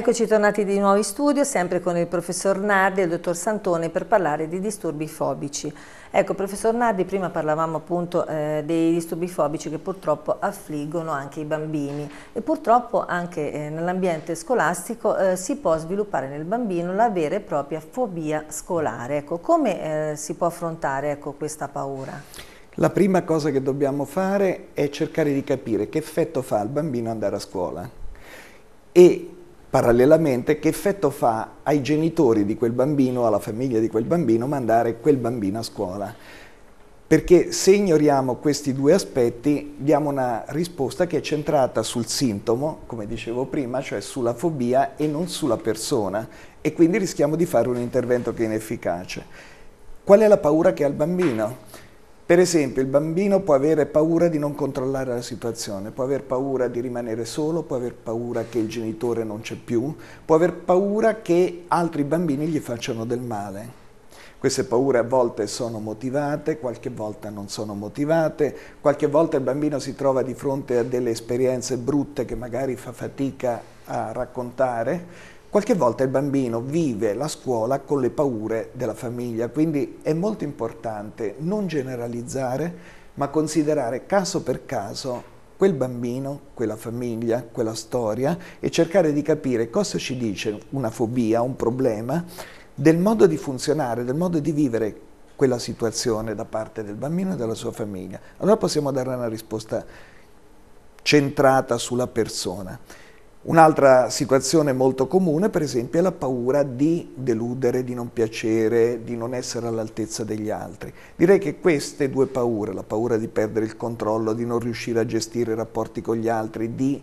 Eccoci tornati di nuovo in studio, sempre con il professor Nardi e il dottor Santone per parlare di disturbi fobici. Ecco, professor Nardi, prima parlavamo appunto eh, dei disturbi fobici che purtroppo affliggono anche i bambini e purtroppo anche eh, nell'ambiente scolastico eh, si può sviluppare nel bambino la vera e propria fobia scolare. Ecco, come eh, si può affrontare ecco, questa paura? La prima cosa che dobbiamo fare è cercare di capire che effetto fa al bambino andare a scuola e parallelamente che effetto fa ai genitori di quel bambino, alla famiglia di quel bambino, mandare quel bambino a scuola. Perché se ignoriamo questi due aspetti diamo una risposta che è centrata sul sintomo, come dicevo prima, cioè sulla fobia e non sulla persona e quindi rischiamo di fare un intervento che è inefficace. Qual è la paura che ha il bambino? Per esempio, il bambino può avere paura di non controllare la situazione, può aver paura di rimanere solo, può aver paura che il genitore non c'è più, può aver paura che altri bambini gli facciano del male. Queste paure a volte sono motivate, qualche volta non sono motivate, qualche volta il bambino si trova di fronte a delle esperienze brutte che magari fa fatica a raccontare Qualche volta il bambino vive la scuola con le paure della famiglia, quindi è molto importante non generalizzare, ma considerare caso per caso quel bambino, quella famiglia, quella storia e cercare di capire cosa ci dice una fobia, un problema, del modo di funzionare, del modo di vivere quella situazione da parte del bambino e della sua famiglia. Allora possiamo dare una risposta centrata sulla persona. Un'altra situazione molto comune, per esempio, è la paura di deludere, di non piacere, di non essere all'altezza degli altri. Direi che queste due paure, la paura di perdere il controllo, di non riuscire a gestire i rapporti con gli altri, di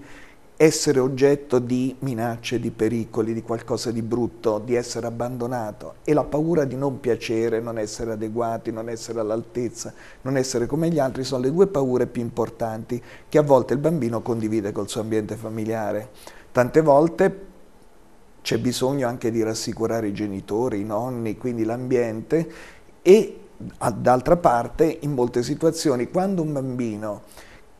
essere oggetto di minacce, di pericoli, di qualcosa di brutto, di essere abbandonato e la paura di non piacere, non essere adeguati, non essere all'altezza, non essere come gli altri sono le due paure più importanti che a volte il bambino condivide col suo ambiente familiare. Tante volte c'è bisogno anche di rassicurare i genitori, i nonni, quindi l'ambiente e d'altra parte in molte situazioni quando un bambino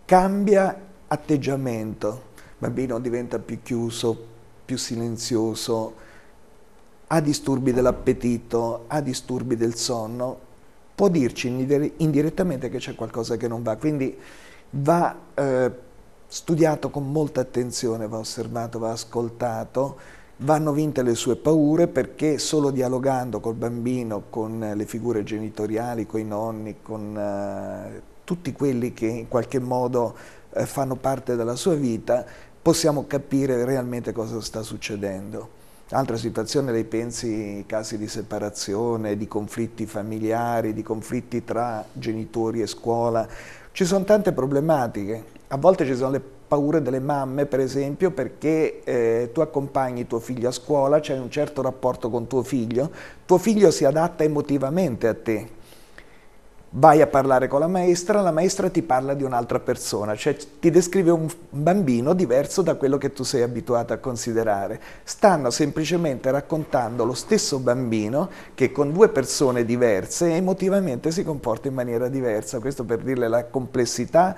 cambia atteggiamento, bambino diventa più chiuso, più silenzioso, ha disturbi dell'appetito, ha disturbi del sonno, può dirci indirettamente che c'è qualcosa che non va. Quindi va eh, studiato con molta attenzione, va osservato, va ascoltato, vanno vinte le sue paure perché solo dialogando col bambino, con le figure genitoriali, con i nonni, con eh, tutti quelli che in qualche modo eh, fanno parte della sua vita, possiamo capire realmente cosa sta succedendo. Altra situazione, lei pensi casi di separazione, di conflitti familiari, di conflitti tra genitori e scuola. Ci sono tante problematiche. A volte ci sono le paure delle mamme, per esempio, perché eh, tu accompagni tuo figlio a scuola, c'è un certo rapporto con tuo figlio, tuo figlio si adatta emotivamente a te, vai a parlare con la maestra, la maestra ti parla di un'altra persona, cioè ti descrive un bambino diverso da quello che tu sei abituato a considerare. Stanno semplicemente raccontando lo stesso bambino che con due persone diverse emotivamente si comporta in maniera diversa, questo per dirle la complessità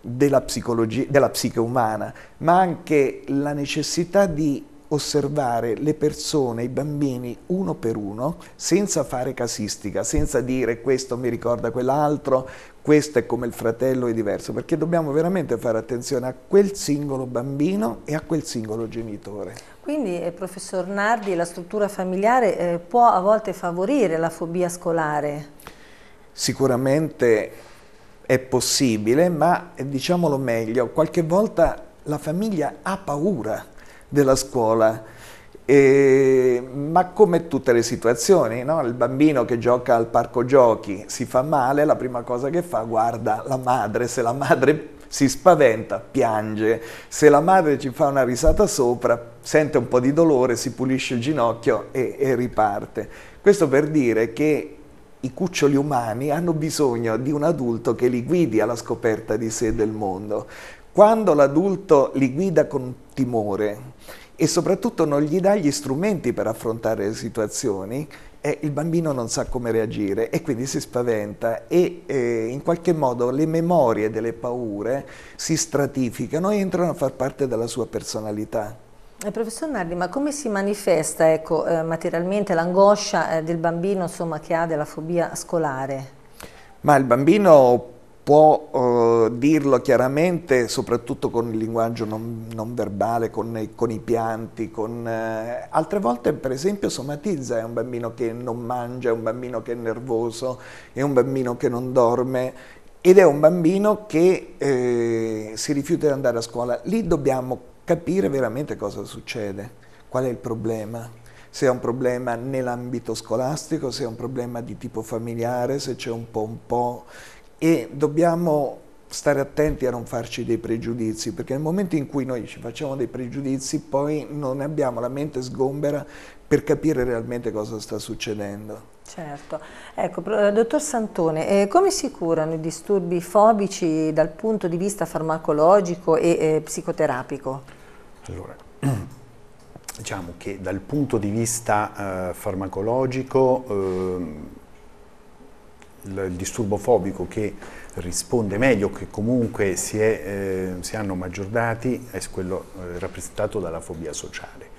della, psicologia, della psiche umana, ma anche la necessità di osservare le persone, i bambini, uno per uno, senza fare casistica, senza dire questo mi ricorda quell'altro, questo è come il fratello, è diverso, perché dobbiamo veramente fare attenzione a quel singolo bambino e a quel singolo genitore. Quindi, eh, professor Nardi, la struttura familiare eh, può a volte favorire la fobia scolare? Sicuramente è possibile, ma eh, diciamolo meglio, qualche volta la famiglia ha paura della scuola. E, ma come tutte le situazioni, no? il bambino che gioca al parco giochi si fa male, la prima cosa che fa guarda la madre, se la madre si spaventa, piange, se la madre ci fa una risata sopra, sente un po' di dolore, si pulisce il ginocchio e, e riparte. Questo per dire che i cuccioli umani hanno bisogno di un adulto che li guidi alla scoperta di sé e del mondo. Quando l'adulto li guida con timore e soprattutto non gli dà gli strumenti per affrontare le situazioni, eh, il bambino non sa come reagire e quindi si spaventa e eh, in qualche modo le memorie delle paure si stratificano e entrano a far parte della sua personalità. Eh, professor Nardi, ma come si manifesta ecco, eh, materialmente l'angoscia eh, del bambino insomma, che ha della fobia scolare? Ma il bambino può eh, dirlo chiaramente, soprattutto con il linguaggio non, non verbale, con, con, i pianti, con, eh, altre volte per esempio somatizza, è un bambino che non mangia, è un bambino che è nervoso, è un bambino che non dorme ed è un bambino che eh, si rifiuta di andare a scuola. Lì dobbiamo capire veramente cosa succede, qual è il problema se è un problema nell'ambito scolastico, se è un problema di tipo familiare, se c'è un po' un po' e dobbiamo stare attenti a non farci dei pregiudizi, perché nel momento in cui noi ci facciamo dei pregiudizi poi non abbiamo la mente sgombera per capire realmente cosa sta succedendo. Certo. Ecco, eh, dottor Santone, eh, come si curano i disturbi fobici dal punto di vista farmacologico e eh, psicoterapico? Allora, diciamo che dal punto di vista eh, farmacologico ehm, il disturbo fobico che risponde meglio, che comunque si, è, eh, si hanno maggior dati, è quello eh, rappresentato dalla fobia sociale.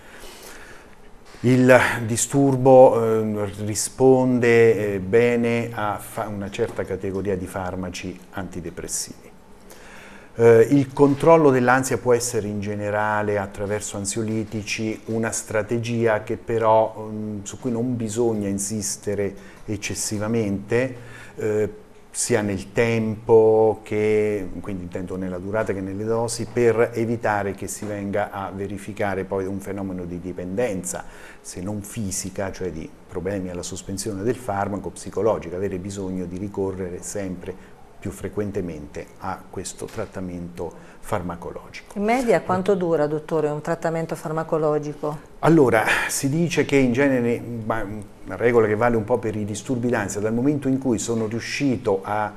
Il disturbo eh, risponde eh, bene a una certa categoria di farmaci antidepressivi. Eh, il controllo dell'ansia può essere in generale attraverso ansiolitici una strategia che però, mh, mm, su cui non bisogna insistere eccessivamente, eh, sia nel tempo che, quindi intendo nella durata che nelle dosi, per evitare che si venga a verificare poi un fenomeno di dipendenza, se non fisica, cioè di problemi alla sospensione del farmaco, psicologica, avere bisogno di ricorrere sempre più frequentemente a questo trattamento farmacologico. In media quanto dura, dottore, un trattamento farmacologico? Allora, si dice che in genere, ma una regola che vale un po' per i disturbi d'ansia, dal momento in cui sono riuscito a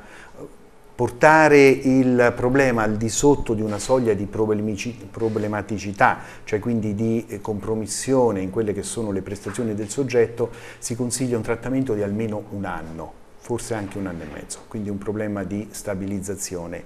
portare il problema al di sotto di una soglia di problematicità, cioè quindi di compromissione in quelle che sono le prestazioni del soggetto, si consiglia un trattamento di almeno un anno forse anche un anno e mezzo, quindi un problema di stabilizzazione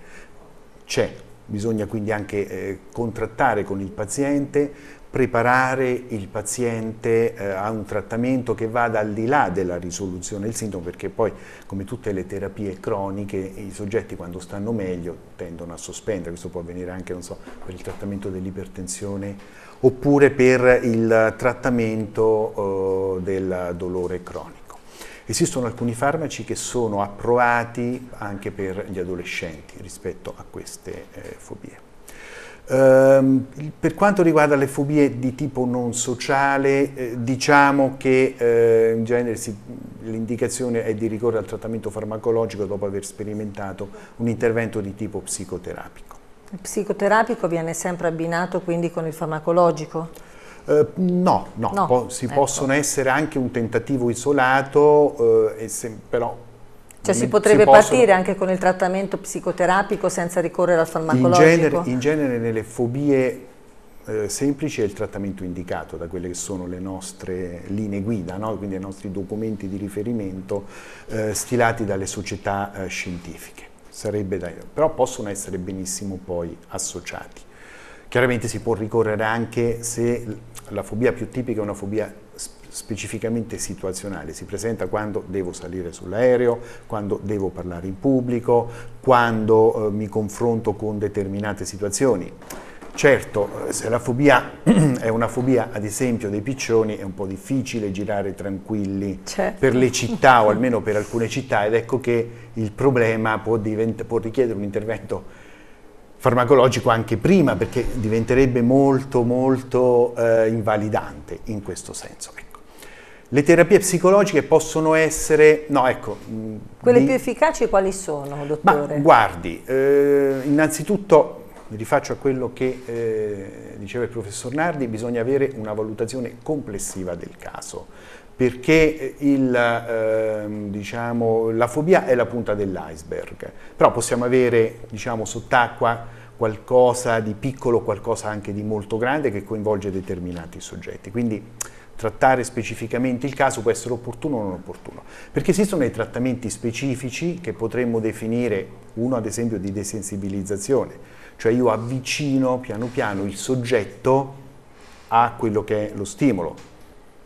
c'è. Bisogna quindi anche eh, contrattare con il paziente, preparare il paziente eh, a un trattamento che vada al di là della risoluzione del sintomo, perché poi come tutte le terapie croniche i soggetti quando stanno meglio tendono a sospendere, questo può avvenire anche so, per il trattamento dell'ipertensione oppure per il trattamento eh, del dolore cronico. Esistono alcuni farmaci che sono approvati anche per gli adolescenti rispetto a queste eh, fobie. Ehm, per quanto riguarda le fobie di tipo non sociale, eh, diciamo che eh, in genere si, l'indicazione è di ricorrere al trattamento farmacologico dopo aver sperimentato un intervento di tipo psicoterapico. Il psicoterapico viene sempre abbinato quindi con il farmacologico? Eh, no, no, no. Po- si ecco. possono essere anche un tentativo isolato, eh, se- però cioè si potrebbe si possono... partire anche con il trattamento psicoterapico senza ricorrere al farmacologico? In genere, in genere nelle fobie eh, semplici è il trattamento indicato da quelle che sono le nostre linee guida, no? quindi i nostri documenti di riferimento eh, stilati dalle società eh, scientifiche. Da... però possono essere benissimo poi associati. Chiaramente si può ricorrere anche se la fobia più tipica è una fobia specificamente situazionale, si presenta quando devo salire sull'aereo, quando devo parlare in pubblico, quando eh, mi confronto con determinate situazioni. Certo, eh, se la fobia è una fobia, ad esempio, dei piccioni, è un po' difficile girare tranquilli certo. per le città o almeno per alcune città ed ecco che il problema può, può richiedere un intervento farmacologico anche prima perché diventerebbe molto molto eh, invalidante in questo senso. Ecco. Le terapie psicologiche possono essere, no ecco... Mm, Quelle di, più efficaci quali sono, dottore? Ma guardi, eh, innanzitutto mi rifaccio a quello che eh, diceva il professor Nardi, bisogna avere una valutazione complessiva del caso, perché il, eh, diciamo, la fobia è la punta dell'iceberg, però possiamo avere diciamo, sott'acqua qualcosa di piccolo, qualcosa anche di molto grande che coinvolge determinati soggetti. Quindi trattare specificamente il caso può essere opportuno o non opportuno, perché esistono dei trattamenti specifici che potremmo definire, uno ad esempio di desensibilizzazione, cioè io avvicino piano piano il soggetto a quello che è lo stimolo.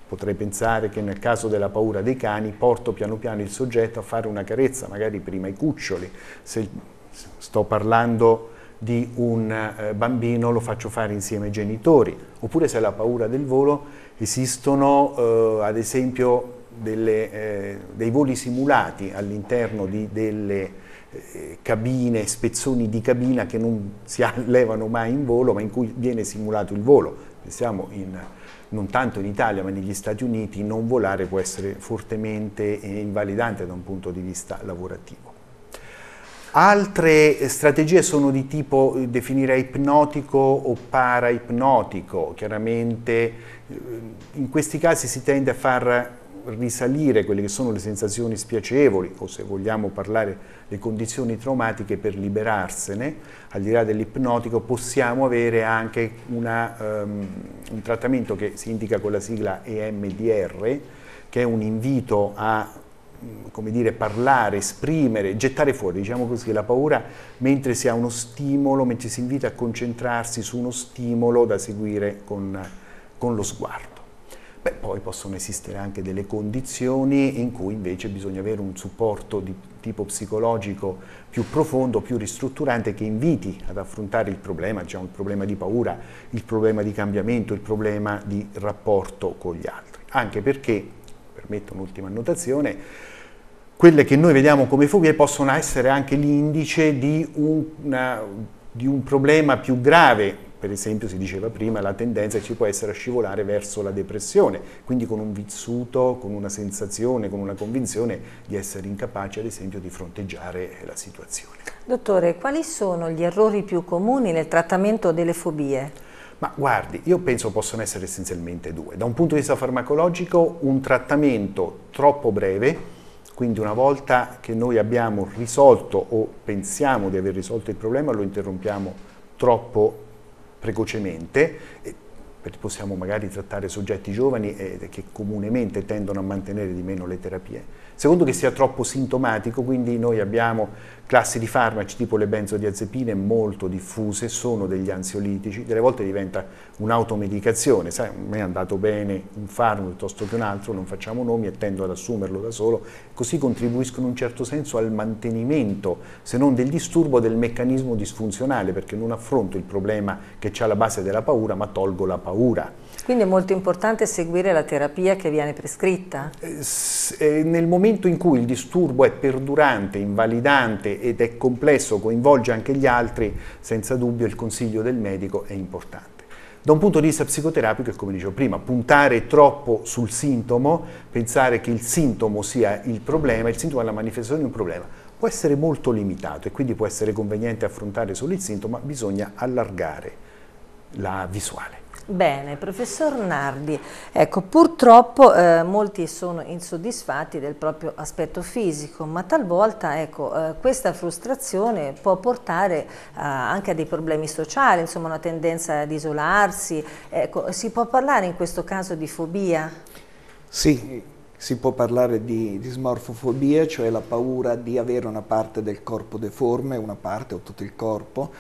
Potrei pensare che nel caso della paura dei cani porto piano piano il soggetto a fare una carezza, magari prima i cuccioli. Se sto parlando di un eh, bambino lo faccio fare insieme ai genitori. Oppure se è la paura del volo esistono eh, ad esempio delle, eh, dei voli simulati all'interno di delle eh, cabine, spezzoni di cabina che non si allevano mai in volo, ma in cui viene simulato il volo. Pensiamo in, non tanto in Italia ma negli Stati Uniti non volare può essere fortemente eh, invalidante da un punto di vista lavorativo. Altre strategie sono di tipo eh, definire ipnotico o paraipnotico, chiaramente in questi casi si tende a far risalire quelle che sono le sensazioni spiacevoli o se vogliamo parlare le condizioni traumatiche per liberarsene, al di là dell'ipnotico possiamo avere anche una, um, un trattamento che si indica con la sigla EMDR, che è un invito a mm, come dire, parlare, esprimere, gettare fuori, diciamo così, la paura mentre si ha uno stimolo, mentre si invita a concentrarsi su uno stimolo da seguire con, con lo sguardo. Beh, poi possono esistere anche delle condizioni in cui invece bisogna avere un supporto di tipo psicologico più profondo, più ristrutturante, che inviti ad affrontare il problema, già cioè un problema di paura, il problema di cambiamento, il problema di rapporto con gli altri. Anche perché, permetto un'ultima annotazione, quelle che noi vediamo come fobie possono essere anche l'indice di, di un problema più grave per esempio si diceva prima, la tendenza che ci può essere a scivolare verso la depressione, quindi con un vissuto, con una sensazione, con una convinzione di essere incapaci ad esempio di fronteggiare la situazione. Dottore, quali sono gli errori più comuni nel trattamento delle fobie? Ma guardi, io penso possono essere essenzialmente due. Da un punto di vista farmacologico, un trattamento troppo breve, quindi una volta che noi abbiamo risolto o pensiamo di aver risolto il problema, lo interrompiamo troppo precocemente, possiamo magari trattare soggetti giovani eh, che comunemente tendono a mantenere di meno le terapie. Secondo che sia troppo sintomatico, quindi noi abbiamo classi di farmaci tipo le benzodiazepine molto diffuse, sono degli ansiolitici, delle volte diventa un'automedicazione, sai, a me è andato bene un farmaco piuttosto che un altro, non facciamo nomi e tendo ad assumerlo da solo, così contribuiscono in un certo senso al mantenimento, se non del disturbo, del meccanismo disfunzionale, perché non affronto il problema che c'è alla base della paura, ma tolgo la paura. Quindi è molto importante seguire la terapia che viene prescritta? Eh, eh, nel momento in cui il disturbo è perdurante, invalidante, ed è complesso, coinvolge anche gli altri, senza dubbio il consiglio del medico è importante. Da un punto di vista psicoterapico è come dicevo prima, puntare troppo sul sintomo, pensare che il sintomo sia il problema, il sintomo è la manifestazione di un problema, può essere molto limitato e quindi può essere conveniente affrontare solo il sintomo, ma bisogna allargare la visuale. Bene, professor Nardi, ecco, purtroppo eh, molti sono insoddisfatti del proprio aspetto fisico, ma talvolta ecco, eh, questa frustrazione può portare eh, anche a dei problemi sociali, insomma una tendenza ad isolarsi. Ecco, si può parlare in questo caso di fobia? Sì, si può parlare di, di smorfofobia, cioè la paura di avere una parte del corpo deforme, una parte o tutto il corpo,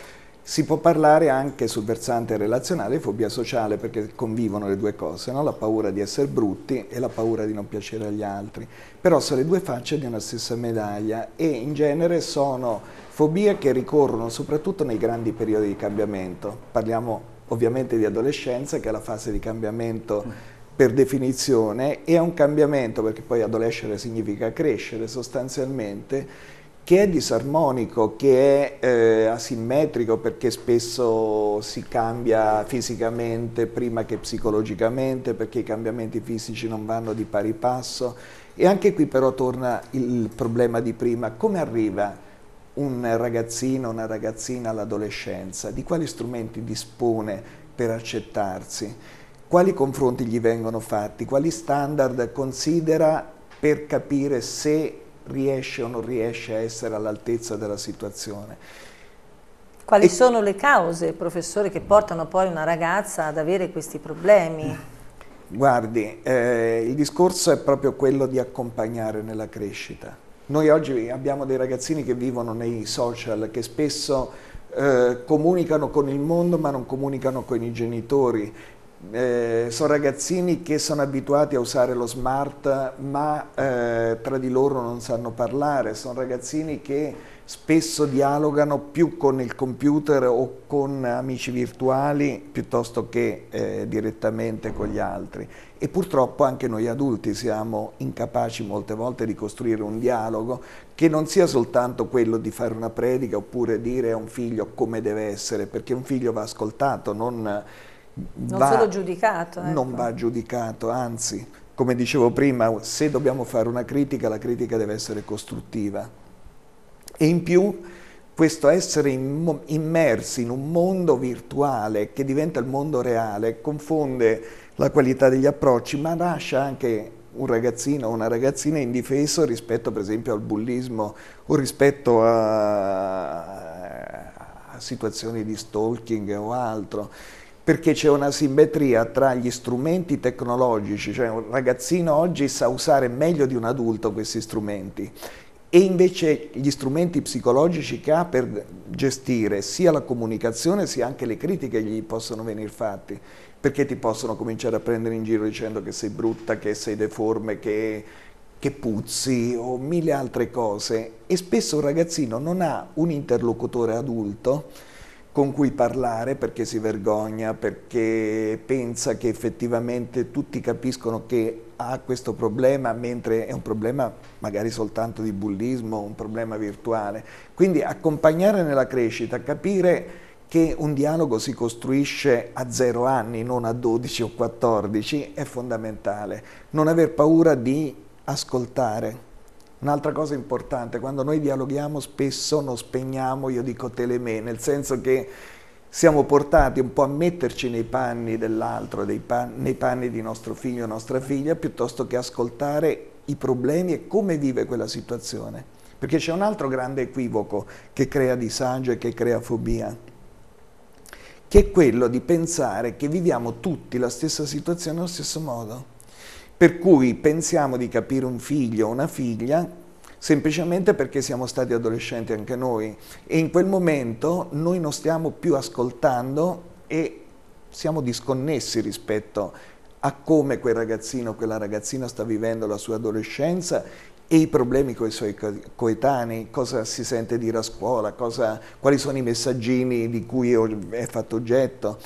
si può parlare anche sul versante relazionale di fobia sociale perché convivono le due cose, no? la paura di essere brutti e la paura di non piacere agli altri, però sono le due facce di una stessa medaglia e in genere sono fobie che ricorrono soprattutto nei grandi periodi di cambiamento. Parliamo ovviamente di adolescenza che è la fase di cambiamento mm. per definizione e è un cambiamento perché poi adolescere significa crescere sostanzialmente che è disarmonico, che è eh, asimmetrico perché spesso si cambia fisicamente prima che psicologicamente, perché i cambiamenti fisici non vanno di pari passo. E anche qui però torna il problema di prima, come arriva un ragazzino, una ragazzina all'adolescenza, di quali strumenti dispone per accettarsi, quali confronti gli vengono fatti, quali standard considera per capire se riesce o non riesce a essere all'altezza della situazione. Quali e... sono le cause, professore, che portano poi una ragazza ad avere questi problemi? Guardi, eh, il discorso è proprio quello di accompagnare nella crescita. Noi oggi abbiamo dei ragazzini che vivono nei social, che spesso eh, comunicano con il mondo ma non comunicano con i genitori eh, sono ragazzini che sono abituati a usare lo smart ma eh, tra di loro non sanno parlare, sono ragazzini che spesso dialogano più con il computer o con amici virtuali piuttosto che eh, direttamente con gli altri e purtroppo anche noi adulti siamo incapaci molte volte di costruire un dialogo che non sia soltanto quello di fare una predica oppure dire a un figlio come deve essere perché un figlio va ascoltato, non non va, solo giudicato. Ecco. Non va giudicato, anzi, come dicevo prima, se dobbiamo fare una critica, la critica deve essere costruttiva. E in più questo essere immersi in un mondo virtuale che diventa il mondo reale confonde la qualità degli approcci, ma lascia anche un ragazzino o una ragazzina indifeso rispetto per esempio al bullismo o rispetto a, a situazioni di stalking o altro perché c'è una simmetria tra gli strumenti tecnologici, cioè un ragazzino oggi sa usare meglio di un adulto questi strumenti e invece gli strumenti psicologici che ha per gestire sia la comunicazione sia anche le critiche che gli possono venire fatti perché ti possono cominciare a prendere in giro dicendo che sei brutta, che sei deforme, che, che puzzi o mille altre cose e spesso un ragazzino non ha un interlocutore adulto con cui parlare perché si vergogna, perché pensa che effettivamente tutti capiscono che ha questo problema, mentre è un problema magari soltanto di bullismo, un problema virtuale. Quindi accompagnare nella crescita, capire che un dialogo si costruisce a zero anni, non a 12 o 14, è fondamentale. Non aver paura di ascoltare Un'altra cosa importante, quando noi dialoghiamo spesso non spegniamo, io dico telemè, nel senso che siamo portati un po' a metterci nei panni dell'altro, nei panni di nostro figlio o nostra figlia, piuttosto che ascoltare i problemi e come vive quella situazione. Perché c'è un altro grande equivoco che crea disagio e che crea fobia, che è quello di pensare che viviamo tutti la stessa situazione allo stesso modo. Per cui pensiamo di capire un figlio o una figlia semplicemente perché siamo stati adolescenti anche noi e in quel momento noi non stiamo più ascoltando e siamo disconnessi rispetto a come quel ragazzino o quella ragazzina sta vivendo la sua adolescenza e i problemi con i suoi coetanei, cosa si sente dire a scuola, cosa, quali sono i messaggini di cui è fatto oggetto.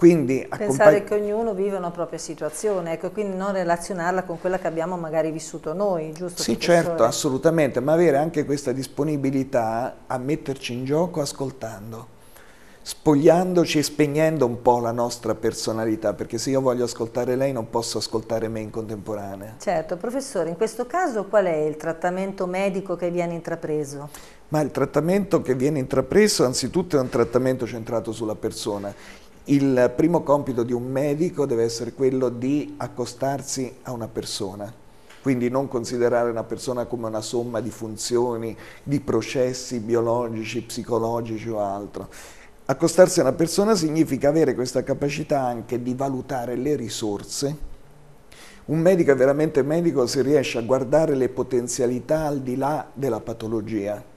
Quindi, Pensare che ognuno vive una propria situazione, ecco, quindi non relazionarla con quella che abbiamo magari vissuto noi, giusto? Sì, professore? certo, assolutamente, ma avere anche questa disponibilità a metterci in gioco ascoltando, spogliandoci e spegnendo un po' la nostra personalità, perché se io voglio ascoltare lei non posso ascoltare me in contemporanea. Certo, professore, in questo caso qual è il trattamento medico che viene intrapreso? Ma il trattamento che viene intrapreso anzitutto è un trattamento centrato sulla persona. Il primo compito di un medico deve essere quello di accostarsi a una persona, quindi non considerare una persona come una somma di funzioni, di processi biologici, psicologici o altro. Accostarsi a una persona significa avere questa capacità anche di valutare le risorse. Un medico è veramente medico se riesce a guardare le potenzialità al di là della patologia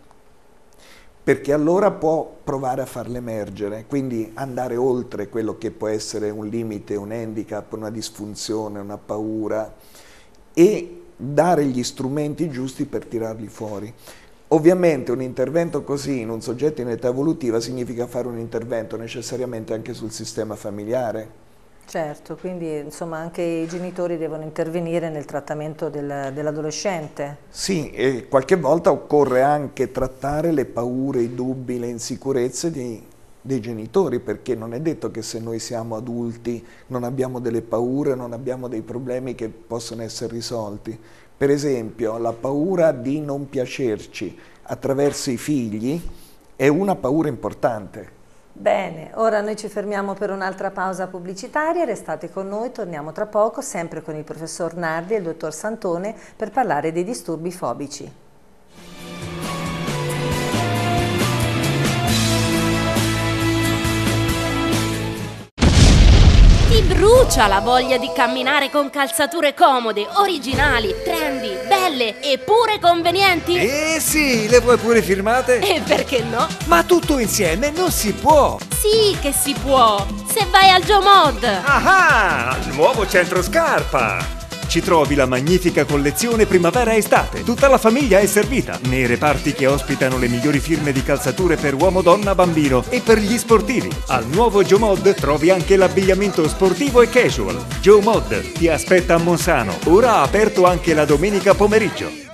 perché allora può provare a farle emergere, quindi andare oltre quello che può essere un limite, un handicap, una disfunzione, una paura e dare gli strumenti giusti per tirarli fuori. Ovviamente un intervento così in un soggetto in età evolutiva significa fare un intervento necessariamente anche sul sistema familiare, Certo, quindi insomma anche i genitori devono intervenire nel trattamento del, dell'adolescente. Sì, e qualche volta occorre anche trattare le paure, i dubbi, le insicurezze di dei genitori, perché non è detto che se noi siamo adulti non abbiamo delle paure, non abbiamo dei problemi che possono essere risolti. Per esempio, la paura di non piacerci attraverso i figli è una paura importante Bene, ora noi ci fermiamo per un'altra pausa pubblicitaria, restate con noi, torniamo tra poco sempre con il professor Nardi e il dottor Santone per parlare dei disturbi fobici. Ti brucia la voglia di camminare con calzature comode, originali, trendy, belle e pure convenienti? Eh sì, le vuoi pure firmate? E perché no? Ma tutto insieme non si può! Sì che si può! Se vai al Joe Mod! Ah, ah al nuovo centro scarpa! ci trovi la magnifica collezione primavera-estate. Tutta la famiglia è servita nei reparti che ospitano le migliori firme di calzature per uomo, donna, bambino e per gli sportivi. Al nuovo Joe Mod trovi anche l'abbigliamento sportivo e casual. Joe Mod ti aspetta a Monsano, ora aperto anche la domenica pomeriggio.